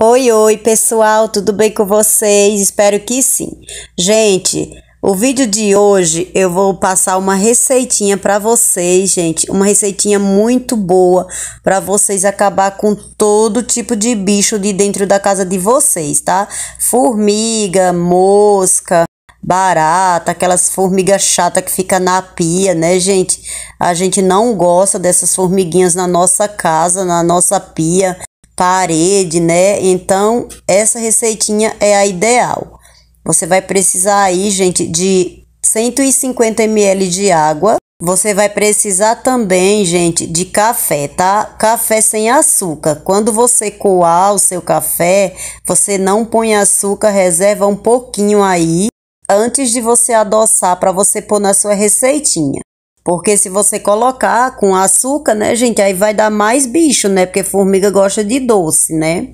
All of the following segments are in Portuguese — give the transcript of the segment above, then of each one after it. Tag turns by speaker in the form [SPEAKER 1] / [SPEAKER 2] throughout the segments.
[SPEAKER 1] Oi, oi, pessoal, tudo bem com vocês? Espero que sim. Gente, o vídeo de hoje eu vou passar uma receitinha para vocês, gente, uma receitinha muito boa para vocês acabar com todo tipo de bicho de dentro da casa de vocês, tá? Formiga, mosca, barata, aquelas formigas chatas que fica na pia, né, gente? A gente não gosta dessas formiguinhas na nossa casa, na nossa pia parede, né? Então, essa receitinha é a ideal. Você vai precisar aí, gente, de 150 ml de água. Você vai precisar também, gente, de café, tá? Café sem açúcar. Quando você coar o seu café, você não põe açúcar, reserva um pouquinho aí antes de você adoçar para você pôr na sua receitinha. Porque se você colocar com açúcar, né, gente, aí vai dar mais bicho, né? Porque formiga gosta de doce, né?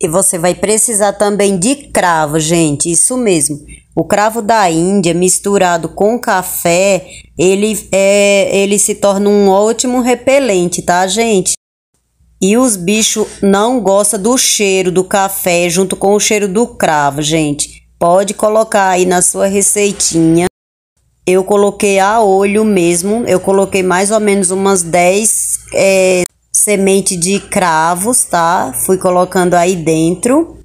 [SPEAKER 1] E você vai precisar também de cravo, gente, isso mesmo. O cravo da Índia misturado com café, ele, é, ele se torna um ótimo repelente, tá, gente? E os bichos não gostam do cheiro do café junto com o cheiro do cravo, gente. Pode colocar aí na sua receitinha. Eu coloquei a olho mesmo, eu coloquei mais ou menos umas 10 é, semente de cravos, tá? Fui colocando aí dentro.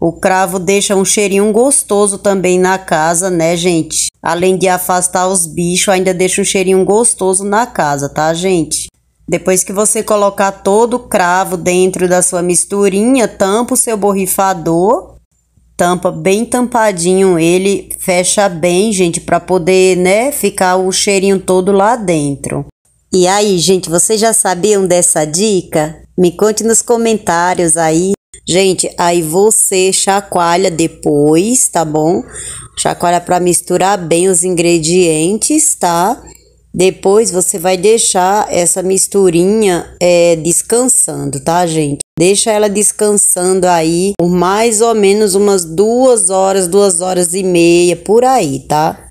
[SPEAKER 1] O cravo deixa um cheirinho gostoso também na casa, né, gente? Além de afastar os bichos, ainda deixa um cheirinho gostoso na casa, tá, gente? Depois que você colocar todo o cravo dentro da sua misturinha, tampa o seu borrifador tampa bem tampadinho ele, fecha bem, gente, para poder, né, ficar o cheirinho todo lá dentro. E aí, gente, vocês já sabiam dessa dica? Me conte nos comentários aí. Gente, aí você chacoalha depois, tá bom? Chacoalha para misturar bem os ingredientes, tá? Depois você vai deixar essa misturinha é, descansando, tá, gente? Deixa ela descansando aí por mais ou menos umas duas horas, duas horas e meia, por aí, tá?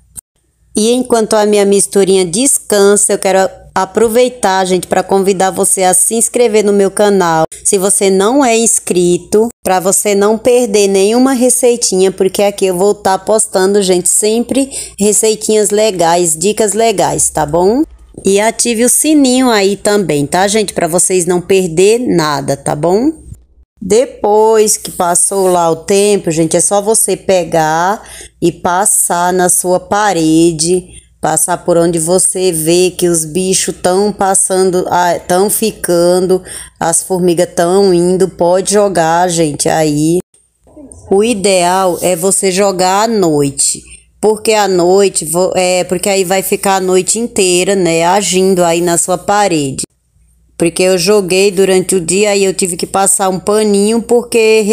[SPEAKER 1] E enquanto a minha misturinha descansa, eu quero aproveitar, gente, para convidar você a se inscrever no meu canal. Se você não é inscrito, para você não perder nenhuma receitinha, porque aqui eu vou estar tá postando, gente, sempre receitinhas legais, dicas legais, tá bom? E ative o sininho aí também, tá, gente? Para vocês não perder nada, tá bom? Depois que passou lá o tempo, gente, é só você pegar e passar na sua parede passar por onde você vê que os bichos estão passando, estão ficando, as formigas estão indo, pode jogar, gente, aí. O ideal é você jogar à noite, porque à noite, é, porque aí vai ficar a noite inteira, né, agindo aí na sua parede. Porque eu joguei durante o dia e eu tive que passar um paninho porque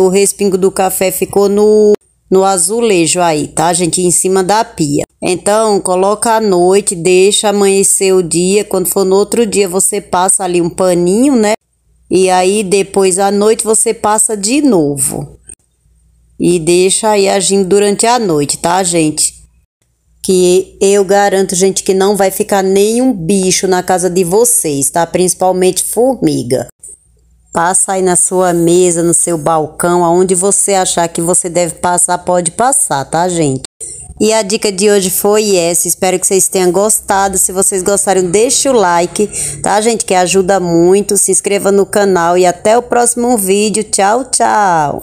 [SPEAKER 1] o respingo do café ficou no no azulejo aí, tá, gente? Em cima da pia. Então, coloca à noite, deixa amanhecer o dia. Quando for no outro dia, você passa ali um paninho, né? E aí, depois à noite, você passa de novo. E deixa aí agindo durante a noite, tá, gente? Que eu garanto, gente, que não vai ficar nenhum bicho na casa de vocês, tá? Principalmente formiga. Passa aí na sua mesa, no seu balcão, aonde você achar que você deve passar, pode passar, tá, gente? E a dica de hoje foi essa. Espero que vocês tenham gostado. Se vocês gostaram, deixa o like, tá, gente? Que ajuda muito. Se inscreva no canal e até o próximo vídeo. Tchau, tchau.